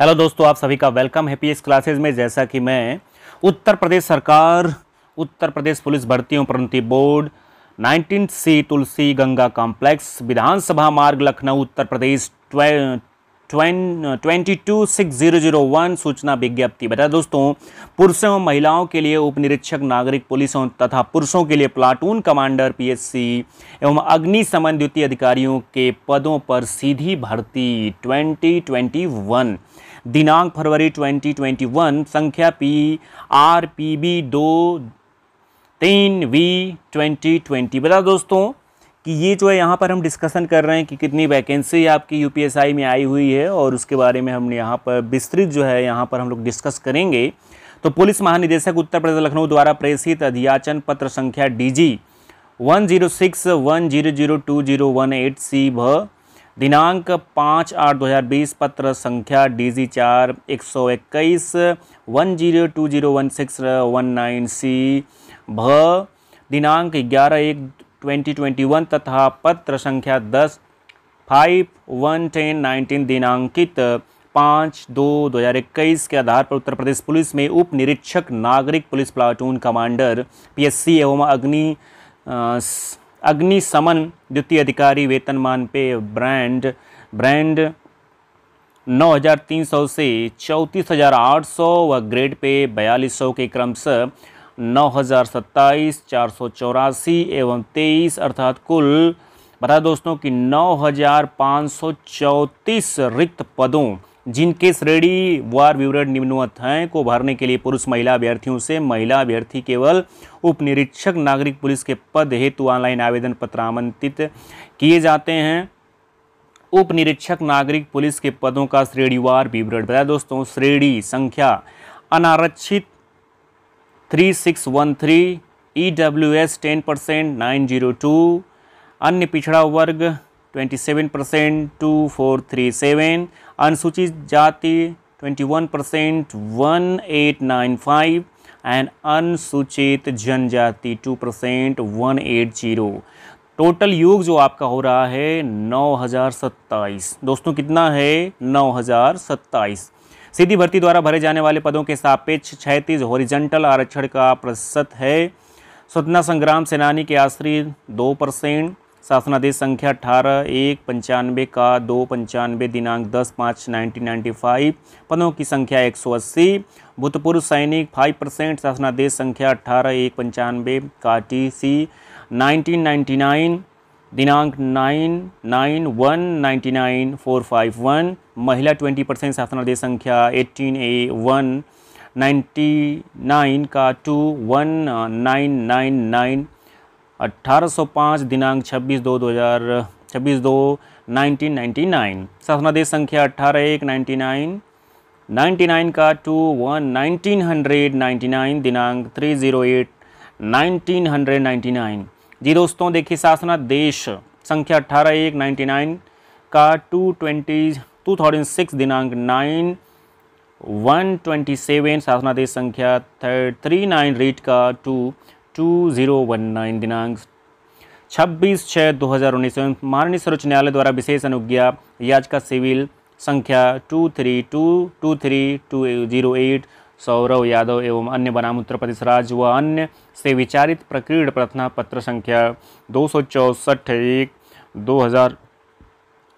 hello दोस्तों आप सभी का वेलकम है पीएस क्लासेज में जैसा कि मैं उत्तर प्रदेश सरकार उत्तर प्रदेश पुलिस भर्ती प्रोन्नति board nineteen C Tulsi Ganga complex विधानसभा मार्ग Lucknow Uttar Pradesh twenty two six zero zero one सूचना विज्ञप्ति बता दोस्तों पुरुषों एवं महिलाओं के लिए उप निरीक्षक नागरिक पुलिस तथा पुरुषों के लिए प्लाटून कमांडर पीएससी एवं अग्निशमन द्वितीय अधिकारियों के पदों पर सीधी भर्ती ट्वेंटी ट्वेंटी वन दिनांक फरवरी ट्वेंटी ट्वेंटी वन संख्या पी आर पी बी दो तीन वी ट्वेंटी ट्वेंटी बता दोस्तों कि ये जो है यहाँ पर हम डिस्कशन कर रहे हैं कि कितनी वैकेंसी आपकी यू में आई हुई है और उसके बारे में हम यहाँ पर विस्तृत जो है यहाँ पर हम लोग डिस्कस करेंगे तो पुलिस महानिदेशक उत्तर प्रदेश लखनऊ द्वारा प्रेषित अधियाचन पत्र संख्या D G one zero six one zero zero two zero one eight C भ दिनांक पाँच आठ दो हज़ार बीस पत्र संख्या डी जी चार एक सौ इक्कीस one zero two zero one six one nine C भ दिनांक ग्यारह एक 2021 तथा पत्र संख्या दस फाइव वन टेन नाइनटीन दिनांकित पाँच दो दो हज़ार इक्कीस के आधार पर उत्तर प्रदेश पुलिस में उप निरीक्षक नागरिक पुलिस प्लाटून कमांडर पीएससी एवं अग्नि अग्निशमन द्वितीय अधिकारी वेतनमान पे ब्रांड ब्रांड 9,300 से 34,800 व ग्रेड पे 4200 के क्रम से नौ हज़ार सत्ताईस चार सौ चौरासी एवं तेईस अर्थात कुल बता दोस्तों कि नौ हज़ार पाँच सौ चौंतीस रिक्त पदों जिनके श्रेणी वार विवरण निम्नवत हैं को भरने के लिए पुरुष महिला अभ्यर्थियों से महिला अभ्यर्थी केवल उप निरीक्षक नागरिक पुलिस के पद हेतु ऑनलाइन आवेदन पत्र आमंत्रित किए जाते हैं उप निरीक्षक नागरिक पुलिस के पदों का श्रेणीवार विवरण बताया दोस्तों श्रेणी संख्या अनारक्षित three six one three E W S ten percent nine zero two अन्य पिछड़ा वर्ग twenty seven percent two four three seven अनुसूचित जाति twenty one percent one eight nine five and अनुसूचित जनजाति two percent one eight zero total योग जो आपका हो रहा है नौ हज़ार सत्ताईस दोस्तों कितना है नौ हज़ार सत्ताईस सीधी भर्ती द्वारा भरे जाने वाले पदों के सापेक्ष छैतीस हॉरिजेंटल आरक्षण का प्रतिशत है स्वतंत्रता संग्राम सेनानी के आश्री दो परसेंट शासनादेश संख्या अठारह एक पंचानवे का दो पंचानवे दिनांक दस पाँच नाइनटीन नाइन्टी फाइव पदों की संख्या एक सौ अस्सी भूतपूर्व सैनिक फाइव परसेंट शासनादेश संख्या अठारह एक पंचानवे का T C nineteen ninety nine दिनांक nine nine one ninety nine four five one महिला ट्वेंटी परसेंट शासनादेश संख्या eighteen A one ninety nine का two one nine nine nine अट्ठारह सौ पाँच दिनांक छब्बीस दो दो हज़ार छब्बीस दो नाइनटीन नाइन्टी नाइन शासनादेश संख्या अट्ठारह एक नाइन्टी नाइन नाइन्टी नाइन का two one nineteen hundred ninety nine दिनांक three zero eight nineteen hundred ninety nine जी दोस्तों देखिए शासनादेश संख्या अट्ठारह एक नाइन्टी नाइन का टू ट्वेंटी 2006 दिनांक 9 127 शासनादेश संख्या थ्री नाइन रीट का two two zero one nine दिनांक 26 छः 2019 माननीय सर्वोच्च न्यायालय द्वारा विशेष अनुज्ञा याचिका सिविल संख्या two three two two three two zero eight Saurav Yadav एवं अन्य बनाम उत्तर प्रदेश राज्य व अन्य से विचारित प्रकृत प्रार्थना पत्र संख्या दो सौ चौसठ एक दो हज़ार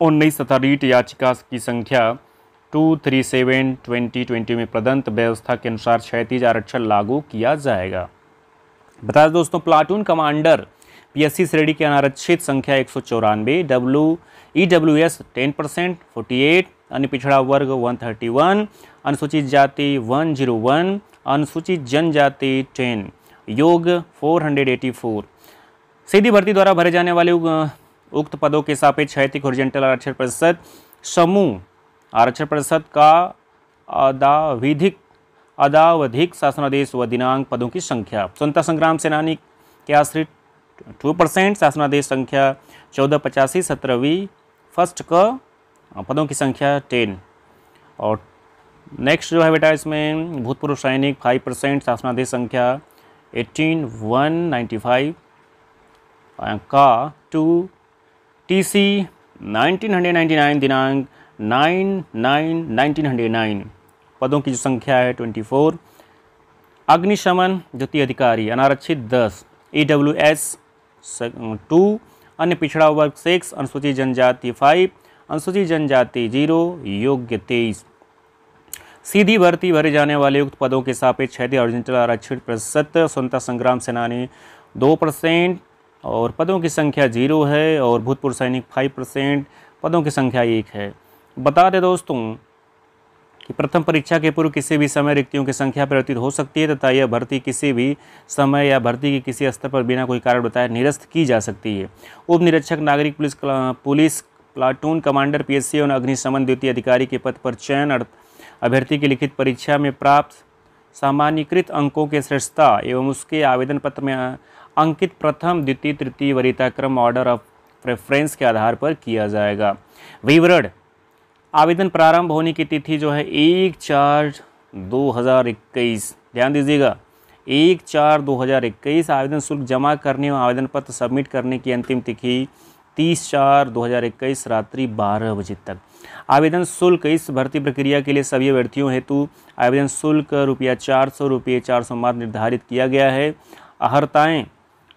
उन्नीस तथा रीट याचिका की संख्या two three seven twenty twenty में प्रदंत व्यवस्था के अनुसार क्षैतिज आरक्षण लागू किया जाएगा बता दें दोस्तों प्लाटून कमांडर पीएससी श्रेणी के अनारक्षित संख्या एक सौ चौरानवे W E W S ten percent forty eight अन्य पिछड़ा वर्ग वन थर्टी वन अनुसूचित जाति वन जीरो वन अनुसूचित जनजाति टेन योग फोर हंड्रेड एटी फोर सीधी भर्ती द्वारा भरे जाने वाले उक्त पदों के सापेक्ष क्षैतिक हॉरिजेंटल आरक्षण परिषद समूह आरक्षण परिषद का अदाविधिक अदावधिक शासनादेश व दिनांक पदों की संख्या स्वतंत्रता संग्राम सेनानी के आश्रित टू परसेंट शासनादेश संख्या चौदह पचासी सत्रहवीं फर्स्ट का पदों की संख्या टेन और नेक्स्ट जो है बेटा इसमें भूतपूर्व सैनिक फाइव परसेंट शासनादेश संख्या एटीन वन नाइन्टी फाइव का two T C nineteen hundred ninety nine दिनांक nine nine nineteen hundred nine पदों की जो संख्या है ट्वेंटी फोर अग्निशमन ज्योति अधिकारी अनारक्षित दस ई डब्ल्यू एस टू अन्य पिछड़ा वर्ग सिक्स अनुसूचित जनजाति फाइव अनुसूचित जनजाति जीरो योग्य तेईस सीधी भर्ती भरे जाने वाले उक्त पदों के सापेक्ष क्षेत्रीय और आरक्षित प्रतिशत स्वतंत्रता संग्राम सेनानी दो परसेंट और पदों की संख्या जीरो है और भूतपूर्व सैनिक फाइव परसेंट पदों की संख्या एक है बता दें दोस्तों कि प्रथम परीक्षा के पूर्व किसी भी समय रिक्तियों की संख्या परिवर्तित हो सकती है तथा यह भर्ती किसी भी समय या भर्ती के किसी स्तर पर बिना कोई कारण बताए निरस्त की जा सकती है उप निरीक्षक नागरिक police police platoon commander PSC और अग्निशमन द्वितीय अधिकारी के पद पर चयन अभ्यर्थी की लिखित परीक्षा में प्राप्त सामान्यकृत अंकों के श्रेष्ठता एवं उसके आवेदन पत्र में अंकित प्रथम द्वितीय तृतीय वरीताक्रम ऑर्डर ऑफ प्रेफरेंस के आधार पर किया जाएगा विवरण आवेदन प्रारंभ होने की तिथि जो है एक चार दो हज़ार इक्कीस ध्यान दीजिएगा एक चार दो हज़ार इक्कीस आवेदन शुल्क जमा करने और आवेदन पत्र सबमिट करने की अंतिम तिथि तीस चार दो हज़ार इक्कीस रात्रि बारह बजे तक आवेदन शुल्क इस भर्ती प्रक्रिया के लिए सभी अभ्यर्थियों हेतु आवेदन शुल्क रुपया चार सौ रुपये चार सौ मात्र निर्धारित किया गया है अहर्ताएँ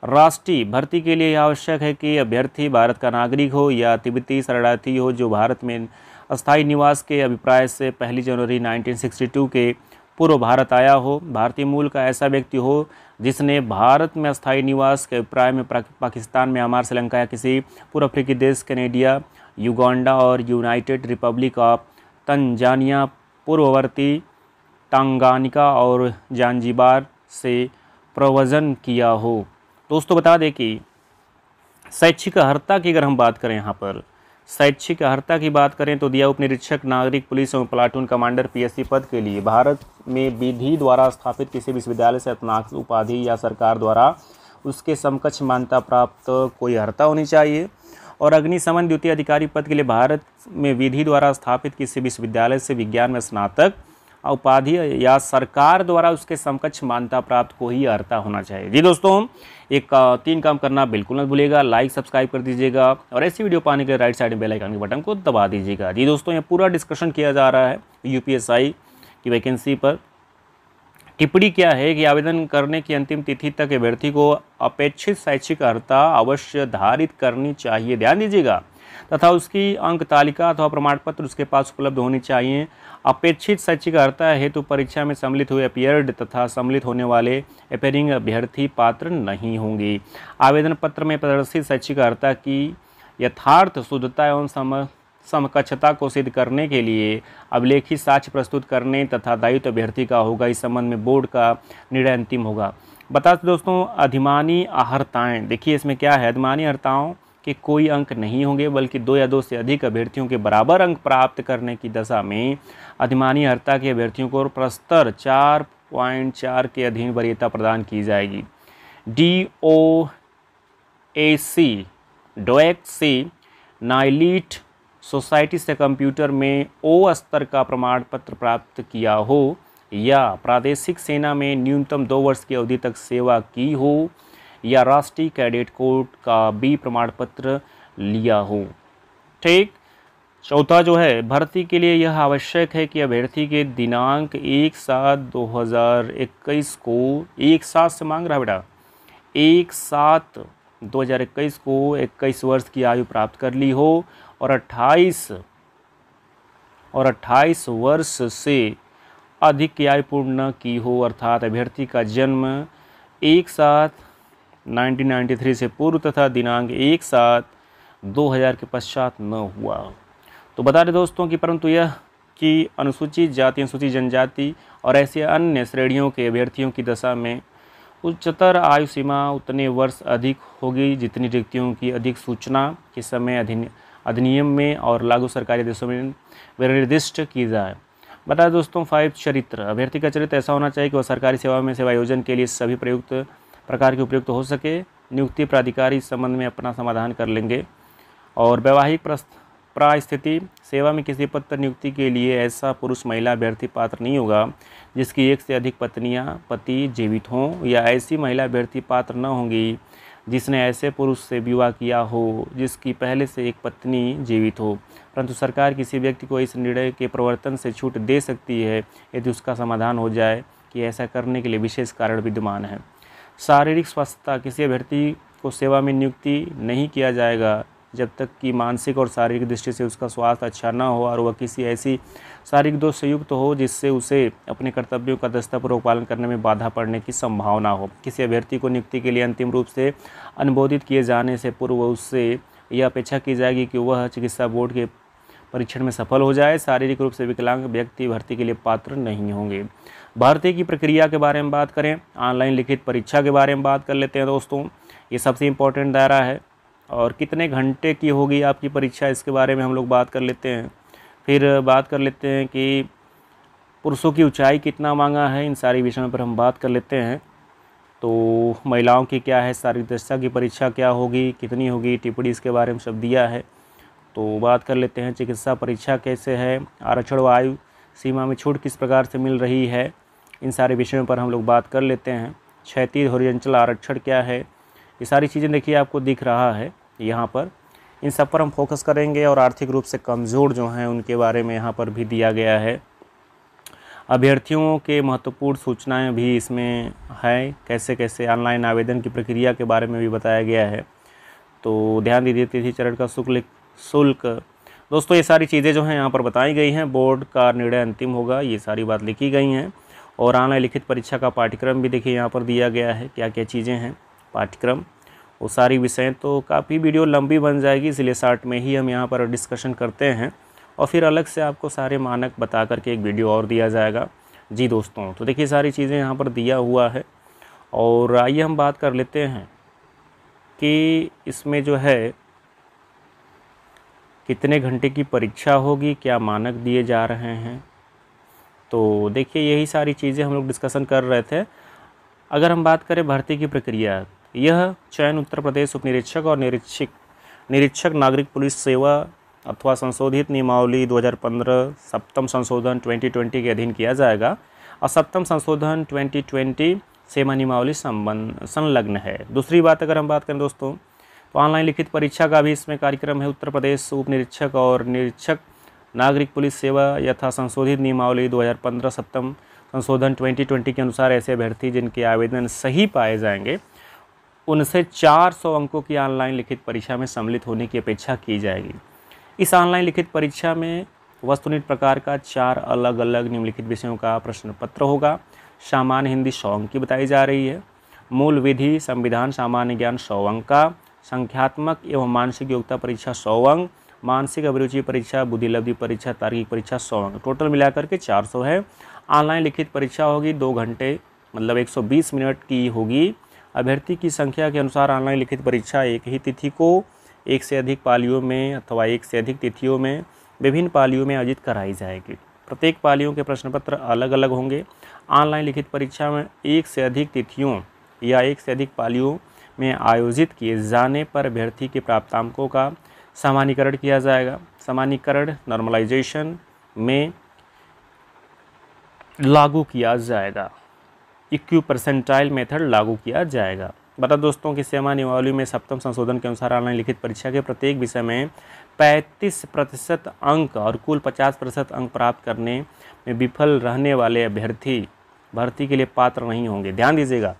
राष्ट्रीय भर्ती के लिए यह आवश्यक है कि अभ्यर्थी भारत का नागरिक हो या तिब्बती शरणार्थी हो जो भारत में अस्थायी निवास के अभिप्राय से पहली जनवरी 1962 के पूर्व भारत आया हो भारतीय मूल का ऐसा व्यक्ति हो जिसने भारत में अस्थायी निवास के अभिप्राय में पाकिस्तान में अमार श्रीलंका या किसी पूर्व अफ्रीकी देश कनेडिया युगांडा और यूनाइटेड रिपब्लिक ऑफ तंजानिया पूर्ववर्ती टांगानिका और जानजीबार से प्रवजन किया हो दोस्तों बता दें कि शैक्षिक अहर्ता की अगर हम बात करें यहाँ पर शैक्षिक अहर्ता की बात करें तो दिया उपनिरीक्षक नागरिक पुलिस एवं प्लाटून कमांडर पीएससी पद के लिए भारत में विधि द्वारा स्थापित किसी विश्वविद्यालय से स्नातक उपाधि या सरकार द्वारा उसके समकक्ष मान्यता प्राप्त कोई हर्ता होनी चाहिए और अग्निशमन द्वितीय अधिकारी पद के लिए भारत में विधि द्वारा स्थापित किसी विश्वविद्यालय से विज्ञान में स्नातक उपाधि या सरकार द्वारा उसके समकक्ष मान्यता प्राप्त को ही अर्ता होना चाहिए जी दोस्तों एक तीन काम करना बिल्कुल मत भूलिएगा लाइक सब्सक्राइब कर दीजिएगा और ऐसी वीडियो पाने के लिए राइट साइड में बेल आइकन के बटन को दबा दीजिएगा जी दोस्तों यहाँ पूरा डिस्कशन किया जा रहा है यूपीएसआई की वैकेंसी पर टिप्पणी क्या है कि आवेदन करने की अंतिम तिथि तक अभ्यर्थी को अपेक्षित शैक्षिक अर्ता अवश्य धारित करनी चाहिए ध्यान दीजिएगा तथा उसकी अंक तालिका अथवा प्रमाण पत्र उसके पास उपलब्ध होनी चाहिए अपेक्षित शैक्षिक अर्हता हेतु परीक्षा में सम्मिलित हुए अपियर्ड तथा सम्मिलित होने वाले अपेयरिंग अभ्यर्थी पात्र नहीं होंगी आवेदन पत्र में प्रदर्शित शैक्षिक अर्हता की यथार्थ शुद्धता एवं सम समकक्षता को सिद्ध करने के लिए अभिलेखी साक्ष्य प्रस्तुत करने तथा दायित्व अभ्यर्थी का होगा इस संबंध में बोर्ड का निर्णय अंतिम होगा बता दोस्तों अधिमानी अहर्ताएँ देखिए इसमें क्या है अधिमानी अर्ताओं कि कोई अंक नहीं होंगे बल्कि दो या दो से अधिक अभ्यर्थियों के बराबर अंक प्राप्त करने की दशा में अधिमानी हर्ता के अभ्यर्थियों को प्रस्तर चार पॉइंट चार के अधीन वरीयता प्रदान की जाएगी डी ओ ए सी डोएक्स सी नाइलीट सोसाइटी से कंप्यूटर में ओ स्तर का प्रमाण पत्र प्राप्त किया हो या प्रादेशिक सेना में न्यूनतम दो वर्ष की अवधि तक सेवा की हो या राष्ट्रीय कैडेट कोर्ट का बी प्रमाण पत्र लिया हो ठीक चौथा जो है भर्ती के लिए यह आवश्यक है कि अभ्यर्थी के दिनांक एक सात दो हज़ार इक्कीस को एक सात से मांग रहा बेटा एक सात दो हज़ार इक्कीस को इक्कीस वर्ष की आयु प्राप्त कर ली हो और अट्ठाईस और अट्ठाईस वर्ष से अधिक की आयु पूर्ण न की हो अर्थात अभ्यर्थी का जन्म एक साथ 1993 से पूर्व तथा दिनांक एक सात 2000 के पश्चात न हुआ तो बता दें दोस्तों कि परंतु यह कि अनुसूचित जाति अनुसूचित जनजाति और ऐसे अन्य श्रेणियों के अभ्यर्थियों की दशा में उच्चतर आयु सीमा उतने वर्ष अधिक होगी जितनी रिक्तियों की अधिक सूचना के समय अधिनियम में और लागू सरकारी आदेशों में विनिर्दिष्ट की जाए बताए दोस्तों फाइव चरित्र अभ्यर्थी का चरित्र ऐसा होना चाहिए कि वह सरकारी सेवा में सेवायोजन के लिए सभी प्रयुक्त प्रकार के उपयुक्त हो सके नियुक्ति प्राधिकारी इस संबंध में अपना समाधान कर लेंगे और वैवाहिक प्रास्थिति सेवा में किसी पद पर नियुक्ति के लिए ऐसा पुरुष महिला अभ्यर्थी पात्र नहीं होगा जिसकी एक से अधिक पत्नियां पति जीवित हों या ऐसी महिला अभ्यर्थी पात्र न होंगी जिसने ऐसे पुरुष से विवाह किया हो जिसकी पहले से एक पत्नी जीवित हो परंतु सरकार किसी व्यक्ति को इस निर्णय के प्रवर्तन से छूट दे सकती है यदि उसका समाधान हो जाए कि ऐसा करने के लिए विशेष कारण विद्यमान है शारीरिक स्वस्थता किसी अभ्यर्थी को सेवा में नियुक्ति नहीं किया जाएगा जब तक कि मानसिक और शारीरिक दृष्टि से उसका स्वास्थ्य अच्छा ना हो और वह किसी ऐसी शारीरिक दोष से युक्त हो जिससे उसे अपने कर्तव्यों का दस्तापूर्वक पालन करने में बाधा पड़ने की संभावना हो किसी अभ्यर्थी को नियुक्ति के लिए अंतिम रूप से अनुबोधित किए जाने से पूर्व उससे यह अपेक्षा की जाएगी कि वह चिकित्सा बोर्ड के परीक्षण में सफल हो जाए शारीरिक रूप से विकलांग व्यक्ति भर्ती के लिए पात्र नहीं होंगे भर्ती की प्रक्रिया के बारे में बात करें ऑनलाइन लिखित परीक्षा के बारे में बात कर लेते हैं दोस्तों ये सबसे इम्पोर्टेंट दायरा है और कितने घंटे की होगी आपकी परीक्षा इसके बारे में हम लोग बात कर लेते हैं फिर बात कर लेते हैं कि पुरुषों की ऊंचाई कितना मांगा है इन सारी विषयों पर हम बात कर लेते हैं तो महिलाओं की क्या है सारी दक्षता की परीक्षा क्या होगी कितनी होगी टिप्पणी इसके बारे में सब दिया है तो बात कर लेते हैं चिकित्सा परीक्षा कैसे है आरक्षण व आयु सीमा में छूट किस प्रकार से मिल रही है इन सारे विषयों पर हम लोग बात कर लेते हैं क्षैतिज हॉरिजेंटल आरक्षण क्या है ये सारी चीज़ें देखिए आपको दिख रहा है यहाँ पर इन सब पर हम फोकस करेंगे और आर्थिक रूप से कमज़ोर जो हैं उनके बारे में यहाँ पर भी दिया गया है अभ्यर्थियों के महत्वपूर्ण सूचनाएं भी इसमें है कैसे कैसे ऑनलाइन आवेदन की प्रक्रिया के बारे में भी बताया गया है तो ध्यान दीजिए तिथि चरण का शुल्क शुल्क दोस्तों ये सारी चीज़ें जो हैं यहाँ पर बताई गई हैं बोर्ड का निर्णय अंतिम होगा ये सारी बात लिखी गई हैं और आना लिखित परीक्षा का पाठ्यक्रम भी देखिए यहाँ पर दिया गया है क्या क्या चीज़ें हैं पाठ्यक्रम वो सारी विषय तो काफ़ी वीडियो लंबी बन जाएगी इसलिए शार्ट में ही हम यहाँ पर डिस्कशन करते हैं और फिर अलग से आपको सारे मानक बता करके एक वीडियो और दिया जाएगा जी दोस्तों तो देखिए सारी चीज़ें यहाँ पर दिया हुआ है और आइए हम बात कर लेते हैं कि इसमें जो है कितने घंटे की परीक्षा होगी क्या मानक दिए जा रहे हैं तो देखिए यही सारी चीज़ें हम लोग डिस्कसन कर रहे थे अगर हम बात करें भर्ती की प्रक्रिया यह चयन उत्तर प्रदेश उप निरीक्षक और निरीक्षक निरीक्षक नागरिक पुलिस सेवा अथवा संशोधित नियमावली 2015 सप्तम संशोधन 2020 के अधीन किया जाएगा और सप्तम संशोधन 2020 सेवा नियमावली संबंध संलग्न है दूसरी बात अगर हम बात करें दोस्तों तो ऑनलाइन लिखित परीक्षा का भी इसमें कार्यक्रम है उत्तर प्रदेश उप निरीक्षक और निरीक्षक नागरिक पुलिस सेवा यथा संशोधित नियमावली 2015 सप्तम संशोधन 2020 के अनुसार ऐसे अभ्यर्थी जिनके आवेदन सही पाए जाएंगे उनसे 400 अंकों की ऑनलाइन लिखित परीक्षा में सम्मिलित होने की अपेक्षा की जाएगी इस ऑनलाइन लिखित परीक्षा में वस्तुनिट प्रकार का चार अलग अलग निम्नलिखित विषयों का प्रश्न पत्र होगा सामान्य हिंदी सौ अंक की बताई जा रही है मूल विधि संविधान सामान्य ज्ञान सौ अंक का संख्यात्मक एवं मानसिक योग्यता परीक्षा सौ अंक मानसिक अभिरुचि परीक्षा बुद्धिलब्धि परीक्षा तार्किक परीक्षा सौ अंक टोटल मिलाकर के चार सौ है ऑनलाइन लिखित परीक्षा होगी दो घंटे मतलब 120 मिनट की होगी अभ्यर्थी की संख्या के अनुसार ऑनलाइन लिखित परीक्षा एक ही तिथि को एक से अधिक पालियों में अथवा एक से अधिक तिथियों में विभिन्न पालियों में आयोजित कराई जाएगी प्रत्येक पालियों के प्रश्न पत्र अलग अलग होंगे ऑनलाइन लिखित परीक्षा में एक से अधिक तिथियों या एक से अधिक पालियों में आयोजित किए जाने पर अभ्यर्थी के प्राप्तांकों का सामान्यकरण किया जाएगा सामान्यकरण नॉर्मलाइजेशन में लागू किया जाएगा इक्यू परसेंटाइल मेथड लागू किया जाएगा बता दोस्तों कि सेवा निवाली में सप्तम संशोधन के अनुसार ऑनलाइन लिखित परीक्षा के प्रत्येक विषय में 35 प्रतिशत अंक और कुल 50 प्रतिशत अंक प्राप्त करने में विफल रहने वाले अभ्यर्थी भर्ती के लिए पात्र नहीं होंगे ध्यान दीजिएगा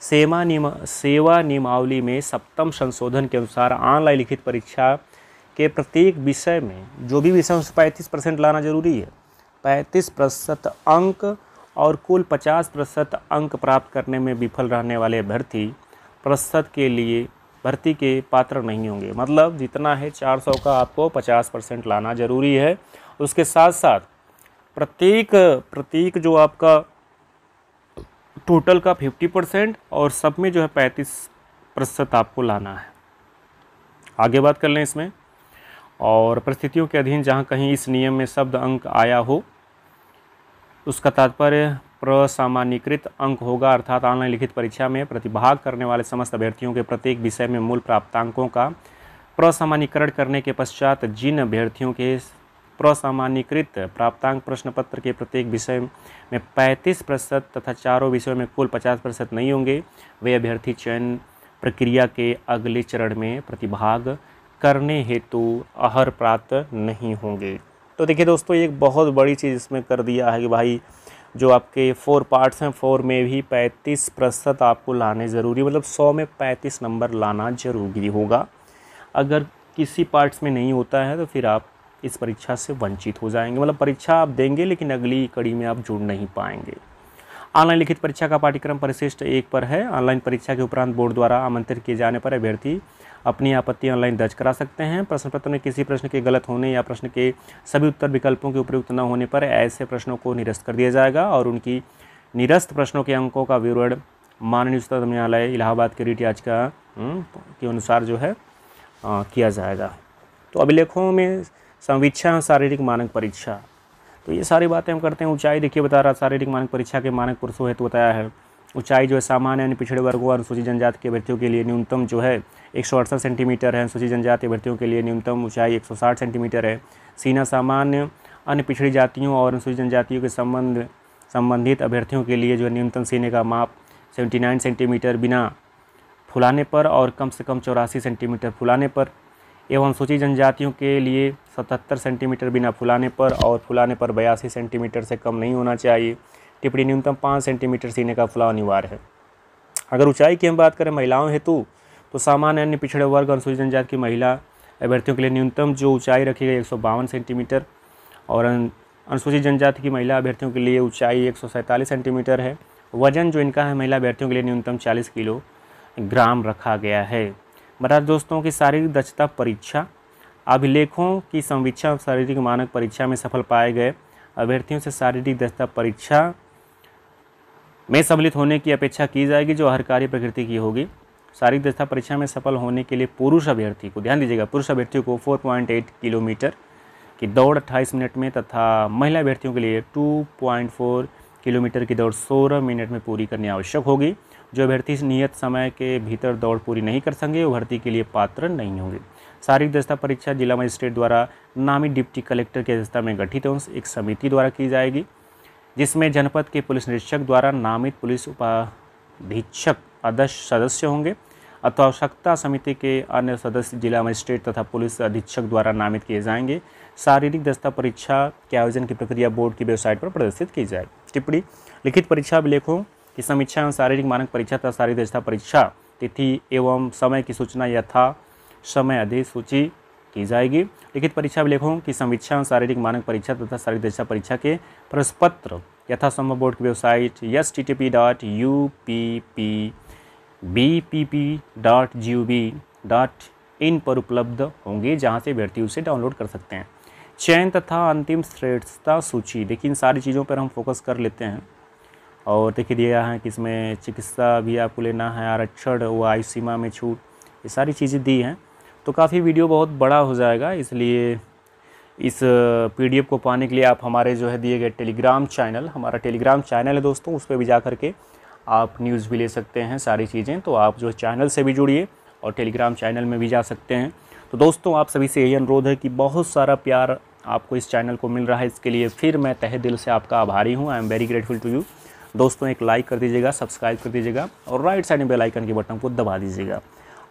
सेवा नियम सेवा नियमावली में सप्तम संशोधन के अनुसार ऑनलाइन लिखित परीक्षा के प्रत्येक विषय में जो भी विषय उस पैंतीस परसेंट लाना जरूरी है पैंतीस प्रतिशत अंक और कुल पचास प्रतिशत अंक प्राप्त करने में विफल रहने वाले अभ्यर्थी प्रतिशत के लिए भर्ती के पात्र नहीं होंगे मतलब जितना है 400 का आपको 50 परसेंट लाना ज़रूरी है उसके साथ साथ प्रत्येक प्रत्येक जो आपका टोटल का 50 परसेंट और सब में जो है 35 प्रतिशत आपको लाना है आगे बात कर लें इसमें और परिस्थितियों के अधीन जहाँ कहीं इस नियम में शब्द अंक आया हो उसका तात्पर्य प्रसामान्यकृत अंक होगा अर्थात ऑनलाइन लिखित परीक्षा में प्रतिभाग करने वाले समस्त अभ्यर्थियों के प्रत्येक विषय में मूल प्राप्तांकों का प्रसामान्यकरण करने के पश्चात जिन अभ्यर्थियों के प्रसामान्यकृत प्राप्तांक प्रश्न पत्र के प्रत्येक विषय में 35 प्रतिशत तथा चारों विषयों में कुल 50 प्रतिशत नहीं होंगे वे अभ्यर्थी चयन प्रक्रिया के अगले चरण में प्रतिभाग करने हेतु अहर प्राप्त नहीं होंगे तो देखिए दोस्तों एक बहुत बड़ी चीज़ इसमें कर दिया है कि भाई जो आपके फोर पार्ट्स हैं फोर में भी पैंतीस प्रतिशत आपको लाने ज़रूरी मतलब सौ में पैंतीस नंबर लाना ज़रूरी होगा अगर किसी पार्ट्स में नहीं होता है तो फिर आप इस परीक्षा से वंचित हो जाएंगे मतलब परीक्षा आप देंगे लेकिन अगली कड़ी में आप जुड़ नहीं पाएंगे ऑनलाइन लिखित परीक्षा का पाठ्यक्रम परिशिष्ट एक पर है ऑनलाइन परीक्षा के उपरांत बोर्ड द्वारा आमंत्रित किए जाने पर अभ्यर्थी अपनी आपत्ति ऑनलाइन दर्ज करा सकते हैं प्रश्न पत्र में किसी प्रश्न के गलत होने या प्रश्न के सभी उत्तर विकल्पों के उपयुक्त न होने पर ऐसे प्रश्नों को निरस्त कर दिया जाएगा और उनकी निरस्त प्रश्नों के अंकों का विवरण माननीय उच्चतम न्यायालय इलाहाबाद के रीट याचिका हम्म, के अनुसार जो है आ, किया जाएगा तो अभिलेखों में संवीक्षा शारीरिक मानक परीक्षा तो ये सारी बातें हम करते हैं ऊंचाई देखिए बता रहा शारीरिक मानक परीक्षा के मानक पुरुषों हेतु बताया है ऊंचाई जो है सामान्य यानी पिछड़े वर्गों और अनुसूचित जनजाति के अभ्यर्थियों के लिए न्यूनतम जो है एक सेंटीमीटर है अनुसूचित जनजाति अभ्यर्थियों के लिए न्यूनतम ऊंचाई एक सेंटीमीटर है सीना सामान्य अन्य पिछड़ी जातियों और अनुसूचित जनजातियों के संबंध संबंधित अभ्यर्थियों के लिए जो है न्यूनतम सीने का माप नाइन सेंटीमीटर बिना फुलाने पर और कम से कम चौरासी सेंटीमीटर फुलाने पर एवं अनुसूचित जनजातियों के लिए सतहत्तर सेंटीमीटर बिना फुलाने पर और फुलाने पर बयासी सेंटीमीटर से कम नहीं होना चाहिए टिप्पणी न्यूनतम पाँच सेंटीमीटर सीने का फुलाव अनिवार्य है अगर ऊंचाई की हम बात करें महिलाओं हेतु तो सामान्य अन्य पिछड़े वर्ग अनुसूचित जनजाति की महिला अभ्यर्थियों के लिए न्यूनतम जो ऊंचाई रखी गई एक सेंटीमीटर और अनुसूचित जनजाति की महिला अभ्यर्थियों के लिए ऊंचाई एक सेंटीमीटर है वजन जो इनका है महिला अभ्यर्थियों के लिए न्यूनतम 40 किलो ग्राम रखा गया है बता दोस्तों की शारीरिक दक्षता परीक्षा अभिलेखों की समीक्षा शारीरिक मानक परीक्षा में सफल पाए गए अभ्यर्थियों से शारीरिक दस्ता परीक्षा में सम्मिलित होने की अपेक्षा की जाएगी जो हर कार्य प्रकृति की होगी शारीरिक दस्ता परीक्षा में सफल होने के लिए पुरुष अभ्यर्थी को ध्यान दीजिएगा पुरुष अभ्यर्थियों को 4.8 किलोमीटर की दौड़ 28 मिनट में तथा महिला अभ्यर्थियों के लिए 2.4 किलोमीटर की दौड़ 16 मिनट में पूरी करनी आवश्यक होगी जो अभ्यर्थी नियत समय के भीतर दौड़ पूरी नहीं कर सकेंगे वो भर्ती के लिए पात्र नहीं होंगे शारीरिक दक्षता परीक्षा जिला मजिस्ट्रेट द्वारा नामी डिप्टी कलेक्टर की अध्यक्षता में गठित एवं एक समिति द्वारा की जाएगी जिसमें जनपद के पुलिस निरीक्षक द्वारा नामित पुलिस उपाधीक्षक अध्यक्ष सदस्य होंगे अथवा आवश्यकता समिति के अन्य सदस्य जिला मजिस्ट्रेट तथा पुलिस अधीक्षक द्वारा नामित किए जाएंगे शारीरिक दस्ता परीक्षा के आयोजन की प्रक्रिया बोर्ड की वेबसाइट पर प्रदर्शित की जाएगी टिप्पणी लिखित परीक्षा अभिलेखों की समीक्षा एवं शारीरिक मानक परीक्षा तथा शारीरिक दस्ता परीक्षा तिथि एवं समय की सूचना यथा समय अधिसूची सूची की जाएगी लिखित परीक्षा अभिलेखों की समीक्षा शारीरिक मानक परीक्षा तथा शारीरिक दिशा परीक्षा के प्रश्नपत्र यथासंभव बोर्ड की website S T T P dot U P P B P P dot G O V dot in पर उपलब्ध होंगे जहां से अभ्यर्थी उसे डाउनलोड कर सकते हैं चयन तथा अंतिम श्रेष्ठता सूची देखिए इन सारी चीज़ों पर हम फोकस कर लेते हैं और देखिए दिया है कि इसमें चिकित्सा भी आपको लेना है आरक्षण व आयु सीमा में छूट ये सारी चीज़ें दी हैं तो काफ़ी वीडियो बहुत बड़ा हो जाएगा इसलिए इस पीडीएफ को पाने के लिए आप हमारे जो है दिए गए टेलीग्राम चैनल हमारा टेलीग्राम चैनल है दोस्तों उस पर भी जा करके आप न्यूज़ भी ले सकते हैं सारी चीज़ें तो आप जो चैनल से भी जुड़िए और टेलीग्राम चैनल में भी जा सकते हैं तो दोस्तों आप सभी से यही अनुरोध है कि बहुत सारा प्यार आपको इस चैनल को मिल रहा है इसके लिए फिर मैं तहे दिल से आपका आभारी हूँ I am very grateful to you दोस्तों एक लाइक कर दीजिएगा सब्सक्राइब कर दीजिएगा और राइट साइड में बेल आइकन के बटन को दबा दीजिएगा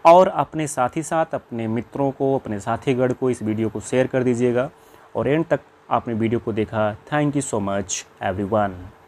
और अपने साथ ही साथ अपने मित्रों को अपने साथीगढ़ को इस वीडियो को शेयर कर दीजिएगा और एंड तक आपने वीडियो को देखा thank you so much everyone